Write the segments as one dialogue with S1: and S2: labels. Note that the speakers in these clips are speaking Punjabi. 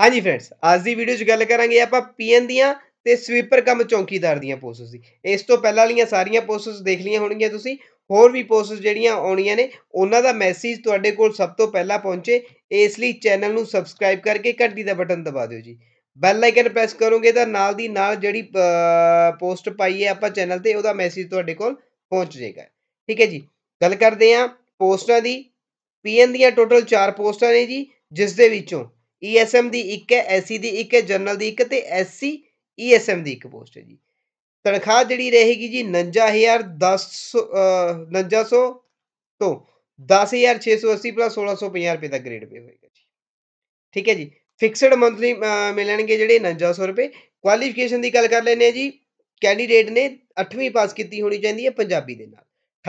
S1: ਹਾਂਜੀ ਫਰੈਂਡਸ ਅੱਜ ਦੀ ਵੀਡੀਓ 'ਚ ਗੱਲ ਕਰਾਂਗੇ ਆਪਾਂ ਪੀਐਨ ਦੀਆਂ ਤੇ ਸਵੀਪਰ ਕਮ ਚੌਂਕੀਦਾਰ ਦੀਆਂ ਪੋਸਟਸ ਦੀ ਇਸ ਤੋਂ ਪਹਿਲਾਂ ਵਾਲੀਆਂ ਸਾਰੀਆਂ ਪੋਸਟਸ ਦੇਖ ਲਈਆਂ ਹੋਣਗੀਆਂ ਤੁਸੀਂ ਹੋਰ ਵੀ ਪੋਸਟਸ ਜਿਹੜੀਆਂ ਆਉਣੀਆਂ ਨੇ ਉਹਨਾਂ ਦਾ ਮੈਸੇਜ ਤੁਹਾਡੇ ਕੋਲ ਸਭ ਤੋਂ ਪਹਿਲਾਂ ਪਹੁੰਚੇ ਇਸ ਲਈ ਚੈਨਲ ਨੂੰ ਸਬਸਕ੍ਰਾਈਬ ਕਰਕੇ ਘੰਟੀ ਦਾ ਬਟਨ ਦਬਾ ਦਿਓ ਜੀ ਬੈਲ ਆਈਕਨ ਪ੍ਰੈਸ ਕਰੋਗੇ ਤਾਂ ਨਾਲ ਦੀ ਨਾਲ ਜਿਹੜੀ ਪੋਸਟ ਪਾਈ ਹੈ ਆਪਾਂ ਚੈਨਲ ਤੇ ਉਹਦਾ ਮੈਸੇਜ ਤੁਹਾਡੇ ਕੋਲ ਪਹੁੰਚ ਜਾਏਗਾ ਠੀਕ ਹੈ ਜੀ ਗੱਲ ਕਰਦੇ ਆਂ ਪੋਸਟਾਂ ਦੀ ਪੀਐਨ ਦੀਆਂ ਟੋਟਲ 4 ਪੋਸਟਾਂ ਨੇ ਜੀ ਜਿਸ ਦੇ ਵਿੱਚੋਂ ਈਐਸਐਮ e ਦੀ ਇੱਕ ਹੈ ਐਸਸੀ e ਦੀ ਇੱਕ ਹੈ ਜਨਰਲ ਦੀ ਇੱਕ ਤੇ ਐਸਸੀ ਈਐਸਐਮ e, ਦੀ ਇੱਕ ਪੋਸਟ ਹੈ ਜੀ ਤਨਖਾਹ ਜਿਹੜੀ ਰਹੇਗੀ ਜੀ 59100 4900 ਤੋਂ 10680 ਪਲੱਸ 1650 ਰੁਪਏ ਦਾ ਗ੍ਰੇਡ ਪੇ ਹੋਏਗਾ ਜੀ ਠੀਕ ਹੈ ਜੀ ਫਿਕਸਡ ਮੰਥਲੀ ਮਿਲਣਗੇ ਜਿਹੜੇ 9900 ਰੁਪਏ ਕੁਆਲੀਫਿਕੇਸ਼ਨ ਦੀ ਗੱਲ ਕਰ ਲੈਨੇ ਆ ਜੀ ਕੈਂਡੀਡੇਟ ਨੇ 8ਵੀਂ ਪਾਸ ਕੀਤੀ ਹੋਣੀ ਚਾਹੀਦੀ ਹੈ ਪੰਜਾਬੀ ਦੇ ਨਾਲ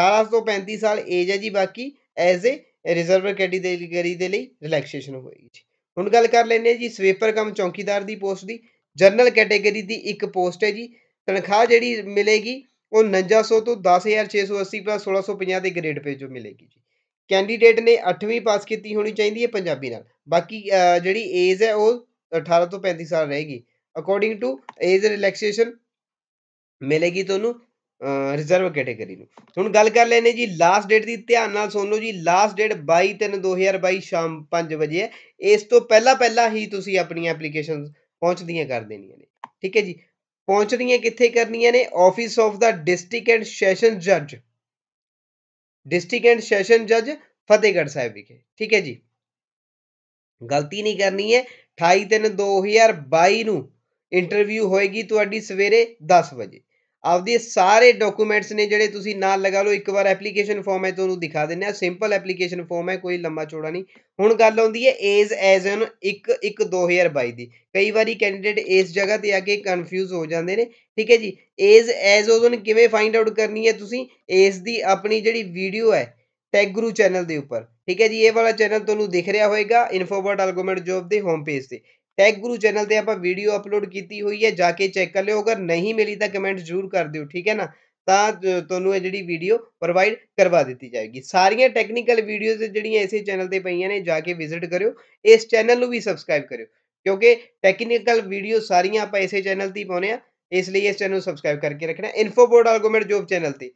S1: 18 ਤੋਂ 35 ਸਾਲ ਏਜ ਹੈ ਜੀ ਬਾਕੀ ਐਜ਼ ਏ ਰਿਜ਼ਰਵਰ ਕੈਟਾਗਰੀ ਦੇ ਲਈ ਰਿਲੈਕਸੇਸ਼ਨ ਹੋਏਗੀ ਜੀ ਹੁਣ ਗੱਲ ਕਰ ਲੈਨੇ ਜੀ ਸਵੇਪਰ ਕਮ ਚੌਕੀਦਾਰ ਦੀ ਪੋਸਟ ਦੀ ਜਨਰਲ ਕੈਟਾਗਰੀ ਦੀ ਇੱਕ ਪੋਸਟ ਹੈ ਜੀ ਤਨਖਾਹ ਜਿਹੜੀ ਮਿਲੇਗੀ ਉਹ 4900 ਤੋਂ 10680 ਪਲੱਸ 1650 ਦੇ ਗ੍ਰੇਡ ਪੇ ਜੋ ਮਿਲੇਗੀ ਜੀ ਕੈਂਡੀਡੇਟ ਨੇ 8ਵੀਂ ਪਾਸ ਕੀਤੀ ਹੋਣੀ ਚਾਹੀਦੀ ਹੈ ਪੰਜਾਬੀ ਨਾਲ ਬਾਕੀ ਜਿਹੜੀ ਏਜ ਹੈ ਉਹ 18 ਤੋਂ 35 ਸਾਲ ਰਹੇਗੀ ਅਕੋਰਡਿੰਗ ਟੂ ਏਜ ਰਿਲੈਕਸੇਸ਼ਨ ਮਿਲੇਗੀ ਤੁਹਾਨੂੰ ਰਿਜ਼ਰਵ ਕੈਟਾਗਰੀ ਨੂੰ ਹੁਣ ਗੱਲ ਕਰ ਲੈਨੇ ਜੀ ਲਾਸਟ ਡੇਟ ਦੀ ਧਿਆਨ ਨਾਲ ਸੁਣ ਲਓ ਜੀ ਲਾਸਟ ਡੇਟ 22 3 2022 ਸ਼ਾਮ 5 ਵਜੇ ਹੈ ਇਸ ਤੋਂ ਪਹਿਲਾਂ ਪਹਿਲਾਂ ਹੀ ਤੁਸੀਂ ਆਪਣੀਆਂ ਐਪਲੀਕੇਸ਼ਨਸ ਪਹੁੰਚਦੀਆਂ ਕਰ ਦੇਣੀਆਂ ਨੇ ਠੀਕ ਹੈ ਜੀ ਪਹੁੰਚਦੀਆਂ ਕਿੱਥੇ ਕਰਨੀਆਂ ਨੇ office of the district and session ਜੱਜ ਡਿਸਟ੍ਰਿਕਟ ਐਂਡ ਸੈਸ਼ਨ ਜੱਜ ਫਤਿਹਗੜ੍ਹ ਸਾਹਿਬ ਵਿਖੇ ਠੀਕ ਹੈ ਜੀ ਗਲਤੀ ਨਹੀਂ ਕਰਨੀ ਹੈ 28 3 2022 ਨੂੰ ਇੰਟਰਵਿਊ ਹੋਏਗੀ ਤੁਹਾਡੀ ਸਵੇਰੇ 10 ਵਜੇ ਆਪਦੇ ਸਾਰੇ ਡਾਕੂਮੈਂਟਸ ਨੇ ਜਿਹੜੇ ਤੁਸੀਂ ਨਾਲ ਲਗਾ ਲਓ ਇੱਕ ਵਾਰ ਐਪਲੀਕੇਸ਼ਨ ਫਾਰਮ ਹੈ ਤੁਹਾਨੂੰ ਦਿਖਾ ਦਿੰਨੇ ਆ ਸਿੰਪਲ ਐਪਲੀਕੇਸ਼ਨ ਫਾਰਮ ਹੈ ਕੋਈ ਲੰਮਾ ਚੌੜਾ ਨਹੀਂ ਹੁਣ ਗੱਲ ਆਉਂਦੀ ਹੈ ਏਜ ਐਜ਼ ਇਨ 1 1 2022 ਦੀ ਕਈ ਵਾਰੀ ਕੈਂਡੀਡੇਟ ਇਸ ਜਗ੍ਹਾ ਤੇ ਆ ਕੇ ਕਨਫਿਊਜ਼ ਹੋ ਜਾਂਦੇ ਨੇ ਠੀਕ ਹੈ ਜੀ ਏਜ ਐਜ਼ ਉਹਨੂੰ ਕਿਵੇਂ ਫਾਈਂਡ ਆਊਟ ਕਰਨੀ ਹੈ ਤੁਸੀਂ ਇਸ ਦੀ ਆਪਣੀ ਜਿਹੜੀ ਵੀਡੀਓ ਹੈ ਟੈਗਰੂ ਚੈਨਲ ਦੇ ਉੱਪਰ ਠੀਕ ਹੈ ਜੀ ਇਹ ਵਾਲਾ ਚੈਨਲ ਤੁਹਾਨੂੰ ਦਿਖ ਰਿਹਾ ਹੋਵੇਗਾ ਇਨਫੋਬਟ ਅਲਗੋਮੈਂਟ ਜੋਬ ਦੇ ਹੋਮ ਪੇਜ ਤੇ ਟੈਗ ਗੁਰੂ ਚੈਨਲ ਤੇ ਆਪਾਂ ਵੀਡੀਓ ਅਪਲੋਡ ਕੀਤੀ ਹੋਈ ਹੈ ਜਾ ਕੇ ਚੈੱਕ ਕਰ ਲਿਓ ਅਗਰ ਨਹੀਂ ਮਿਲੀ ਤਾਂ ਕਮੈਂਟ ਜ਼ਰੂਰ ਕਰ ਦਿਓ ਠੀਕ ਹੈ ਨਾ ਤਾਂ ਤੁਹਾਨੂੰ ਇਹ ਜਿਹੜੀ ਵੀਡੀਓ ਪ੍ਰੋਵਾਈਡ ਕਰਵਾ ਦਿੱਤੀ ਜਾਏਗੀ ਸਾਰੀਆਂ ਟੈਕਨੀਕਲ ਵੀਡੀਓਜ਼ ਜਿਹੜੀਆਂ ਇਸੇ ਚੈਨਲ ਤੇ ਪਈਆਂ ਨੇ ਜਾ ਕੇ ਵਿਜ਼ਿਟ ਕਰਿਓ ਇਸ ਚੈਨਲ ਨੂੰ ਵੀ ਸਬਸਕ੍ਰਾਈਬ ਕਰਿਓ ਕਿਉਂਕਿ ਟੈਕਨੀਕਲ ਵੀਡੀਓ ਸਾਰੀਆਂ ਆਪਾਂ ਇਸੇ ਚੈਨਲ ਤੇ ਪਾਉਨੇ ਆ ਇਸ ਲਈ ਇਸ ਚੈਨਲ ਨੂੰ ਸਬਸਕ੍ਰਾਈਬ ਕਰਕੇ ਰੱਖਣਾ info board argument job channel ਤੇ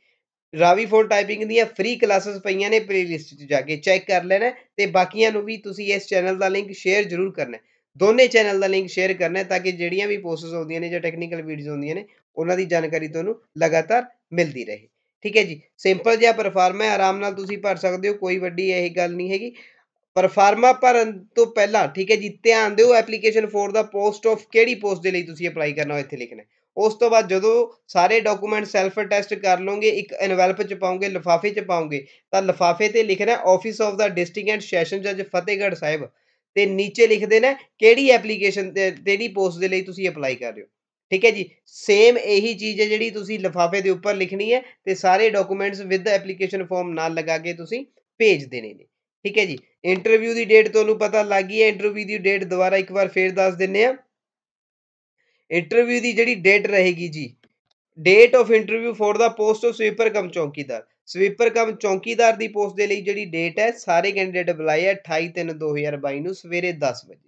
S1: ਰਾਵੀ ਫੋਰ ਟਾਈਪਿੰਗ ਦੀਆਂ ਫ੍ਰੀ ਕਲਾਸਸ ਪਈਆਂ ਨੇ ਪਲੇਲਿਸਟ 'ਚ ਜਾ ਕੇ ਚੈੱਕ ਕਰ ਲੈਣਾ ਤੇ ਬਾਕੀਆਂ ਨੂੰ ਵੀ ਤੁਸੀਂ ਇਸ ਚੈਨਲ ਦਾ ਲਿੰਕ ਸ਼ੇਅਰ ਜ਼ਰੂਰ ਕਰਨਾ ਦੋਨੇ ਚੈਨਲ ਦਾ ਲਿੰਕ ਸ਼ੇਅਰ ਕਰਨਾ ਹੈ ਤਾਂ ਕਿ ਜਿਹੜੀਆਂ ਵੀ ਪੋਸਟਸ ਆਉਂਦੀਆਂ ਨੇ ਜਾਂ ਟੈਕਨੀਕਲ ਵੀਡੀਓਜ਼ ਆਉਂਦੀਆਂ ਨੇ ਉਹਨਾਂ ਦੀ ਜਾਣਕਾਰੀ ਤੁਹਾਨੂੰ ਲਗਾਤਾਰ ਮਿਲਦੀ ਰਹੇ ਠੀਕ ਹੈ ਜੀ ਸਿੰਪਲ ਜਿਹਾ ਪਰਫਾਰਮਾ ਹੈ ਆਰਾਮ ਨਾਲ ਤੁਸੀਂ ਭਰ ਸਕਦੇ ਹੋ ਕੋਈ ਵੱਡੀ ਇਹ ਗੱਲ ਨਹੀਂ ਹੈਗੀ ਪਰਫਾਰਮਾ ਭਰਨ ਤੋਂ ਪਹਿਲਾਂ ਠੀਕ ਹੈ ਜੀ ਧਿਆਨ ਦਿਓ application for the post of ਕਿਹੜੀ ਪੋਸਟ ਦੇ ਲਈ ਤੁਸੀਂ ਅਪਲਾਈ ਕਰਨਾ ਹੈ ਇੱਥੇ ਲਿਖਣਾ ਉਸ ਤੋਂ ਬਾਅਦ ਜਦੋਂ ਸਾਰੇ ਡਾਕੂਮੈਂਟ ਸੈਲਫ ਟੈਸਟ ਕਰ ਲਓਗੇ ਇੱਕ ਐਨਵੈਲਪ ਚ ਪਾਉਂਗੇ ਲਿਫਾਫੇ ਚ ਪਾਉਂਗੇ ਤਾਂ ਲਿਫਾਫੇ ਤੇ ਲਿਖਣਾ office of the district and session ਜੱਜ ਫਤਿਹਗੜ੍ਹ ਸਾਹਿਬ ਤੇ ਨੀਚੇ ਲਿਖ ਦੇਣਾ ਕਿਹੜੀ ਐਪਲੀਕੇਸ਼ਨ ਤੇ ਤੇਰੀ ਪੋਸਟ ਦੇ ਲਈ ਤੁਸੀਂ ਅਪਲਾਈ ਕਰ ਰਹੇ ਹੋ ਠੀਕ ਹੈ ਜੀ ਸੇਮ ਇਹੀ ਚੀਜ਼ ਹੈ ਜਿਹੜੀ ਤੁਸੀਂ ਲਿਫਾਫੇ ਦੇ ਉੱਪਰ ਲਿਖਣੀ ਹੈ ਤੇ ਸਾਰੇ ਡਾਕੂਮੈਂਟਸ ਵਿਦ ਐਪਲੀਕੇਸ਼ਨ ਫਾਰਮ ਨਾਲ ਲਗਾ ਕੇ ਤੁਸੀਂ ਭੇਜ ਦੇਣੇ ਨੇ ਠੀਕ ਹੈ ਜੀ ਇੰਟਰਵਿਊ ਦੀ ਡੇਟ ਤੁਹਾਨੂੰ ਪਤਾ ਲੱਗ ਗਈ ਹੈ ਇੰਟਰਵਿਊ ਦੀ ਡੇਟ ਦੁਬਾਰਾ ਇੱਕ ਵਾਰ ਫੇਰ ਦੱਸ ਦਿੰਨੇ ਆ ਇੰਟਰਵਿਊ ਦੀ ਜਿਹੜੀ ਡੇਟ ਰਹੇਗੀ ਜੀ date of interview for the post of sweeper cum ਚੌਕੀਦਾਰ ਸਵੀਪਰ ਕਮ ਚੌਂਕੀਦਾਰ ਦੀ ਪੋਸਟ ਦੇ ਲਈ ਜਿਹੜੀ ਡੇਟ ਹੈ ਸਾਰੇ ਕੈਂਡੀਡੇਟ ਅਪਲਾਈ ਹੈ 28/3/2022 ਨੂੰ ਸਵੇਰੇ 10 ਵਜੇ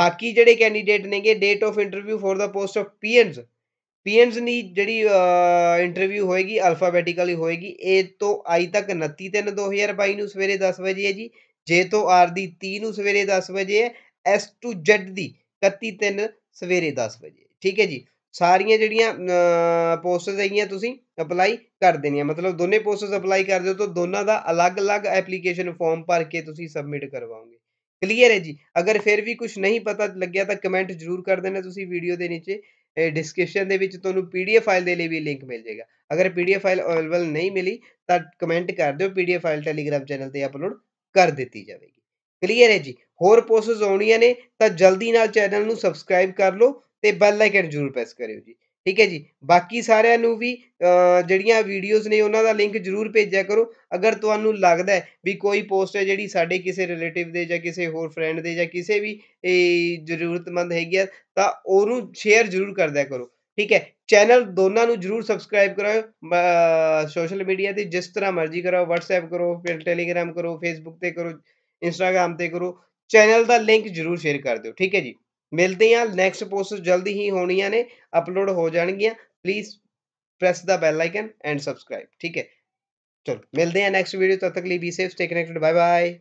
S1: ਬਾਕੀ ਜਿਹੜੇ ਕੈਂਡੀਡੇਟ ਨੇਗੇ date of interview for the post of peons peons ਦੀ ਜਿਹੜੀ ਇੰਟਰਵਿਊ ਹੋਏਗੀ ਅਲਫਾਬੈਟਿਕਲੀ ਹੋਏਗੀ A ਤੋਂ I ਤੱਕ 29/3/2022 ਨੂੰ ਸਵੇਰੇ 10 ਵਜੇ ਹੈ ਜੀ ਜੇ ਤੋਂ R ਦੀ 30 ਨੂੰ ਸਵੇਰੇ 10 ਵਜੇ ਹੈ S ਤੋਂ Z ਦੀ 31/3 ਸਵੇਰੇ 10 ਵਜੇ ਠੀਕ ਹੈ ਜੀ ਸਾਰੀਆਂ ਜਿਹੜੀਆਂ ਪੋਸਟਸ ਹੈਗੀਆਂ ਤੁਸੀਂ ਅਪਲਾਈ ਕਰ ਦੇਣੀਆਂ ਮਤਲਬ ਦੋਨੇ ਪੋਸਟਸ ਅਪਲਾਈ ਕਰ ਦਿਓ ਤਾਂ ਦੋਨਾਂ ਦਾ ਅਲੱਗ-ਅਲੱਗ ਐਪਲੀਕੇਸ਼ਨ ਫਾਰਮ ਭਰ ਕੇ ਤੁਸੀਂ ਸਬਮਿਟ ਕਰਵਾਓਗੇ ਕਲੀਅਰ ਹੈ ਜੀ ਅਗਰ ਫਿਰ ਵੀ ਕੁਝ ਨਹੀਂ ਪਤਾ ਲੱਗਿਆ ਤਾਂ ਕਮੈਂਟ ਜ਼ਰੂਰ ਕਰ ਦੇਣਾ ਤੁਸੀਂ ਵੀਡੀਓ ਦੇ ਨੀਚੇ ਡਿਸਕ੍ਰਿਪਸ਼ਨ ਦੇ ਵਿੱਚ ਤੁਹਾਨੂੰ ਪੀਡੀਐਫ ਫਾਈਲ ਦੇ ਲਈ ਵੀ ਲਿੰਕ ਮਿਲ ਜਾਏਗਾ ਅਗਰ ਪੀਡੀਐਫ ਫਾਈਲ ਅਵੇਲੇਬਲ ਨਹੀਂ ਮਿਲੀ ਤਾਂ ਕਮੈਂਟ ਕਰ ਦਿਓ ਪੀਡੀਐਫ ਫਾਈਲ ਟੈਲੀਗ੍ਰਾਮ ਚੈਨਲ ਤੇ ਅਪਲੋਡ ਕਰ ਦਿੱਤੀ ਜਾਵੇਗੀ ਕਲੀਅਰ ਹੈ ਜੀ ਹੋਰ ਪੋਸਟਸ ਆਉਣੀਆਂ ਨੇ ਤਾਂ ਜਲਦੀ ਨਾਲ ਚੈਨਲ ਨੂੰ ਸਬਸਕ੍ਰਾਈਬ ਕਰ ਲਓ ਤੇ ਬੈਲ ਆਈਕਨ ਜ਼ਰੂਰ ਪ੍ਰੈਸ ਕਰਿਓ ਜੀ ਠੀਕ ਹੈ ਜੀ ਬਾਕੀ ਸਾਰਿਆਂ ਨੂੰ ਵੀ ਜਿਹੜੀਆਂ ਵੀਡੀਓਜ਼ ਨੇ ਉਹਨਾਂ ਦਾ ਲਿੰਕ ਜ਼ਰੂਰ ਭੇਜਿਆ ਕਰੋ ਅਗਰ ਤੁਹਾਨੂੰ ਲੱਗਦਾ ਵੀ ਕੋਈ ਪੋਸਟ ਹੈ ਜਿਹੜੀ ਸਾਡੇ ਕਿਸੇ ਰਿਲੇਟਿਵ ਦੇ ਜਾਂ ਕਿਸੇ ਹੋਰ ਫਰੈਂਡ ਦੇ ਜਾਂ ਕਿਸੇ ਵੀ ਜ਼ਰੂਰਤਮੰਦ ਹੈਗੀ ਆ ਤਾਂ ਉਹਨੂੰ ਸ਼ੇਅਰ ਜ਼ਰੂਰ ਕਰਦਿਆ ਕਰੋ ਠੀਕ ਹੈ ਚੈਨਲ ਦੋਨਾਂ ਨੂੰ ਜਰੂਰ ਸਬਸਕ੍ਰਾਈਬ ਕਰਾਓ ਸੋਸ਼ਲ ਮੀਡੀਆ ਤੇ ਜਿਸ ਤਰ੍ਹਾਂ ਮਰਜ਼ੀ ਕਰਾਓ WhatsApp ਕਰੋ ਫਿਰ Telegram ਕਰੋ Facebook ਤੇ ਕਰੋ Instagram ਤੇ ਕਰੋ ਚੈਨਲ ਦਾ ਲਿੰਕ ਜਰੂਰ ਸ਼ੇਅਰ ਕਰ ਦਿਓ ਠੀਕ ਹੈ ਜੀ ਮਿਲਦੇ ਹਾਂ ਨੈਕਸਟ ਪੋਸਟ ਜਲਦੀ ਹੀ ਹੋਣੀਆਂ ਨੇ ਅਪਲੋਡ ਹੋ ਜਾਣਗੀਆਂ please press the bell icon and subscribe ਠੀਕ ਹੈ ਚਲੋ ਮਿਲਦੇ ਹਾਂ ਨੈਕਸਟ ਵੀਡੀਓ ਤਦ ਤੱਕ ਲਈ be safe stay connected bye bye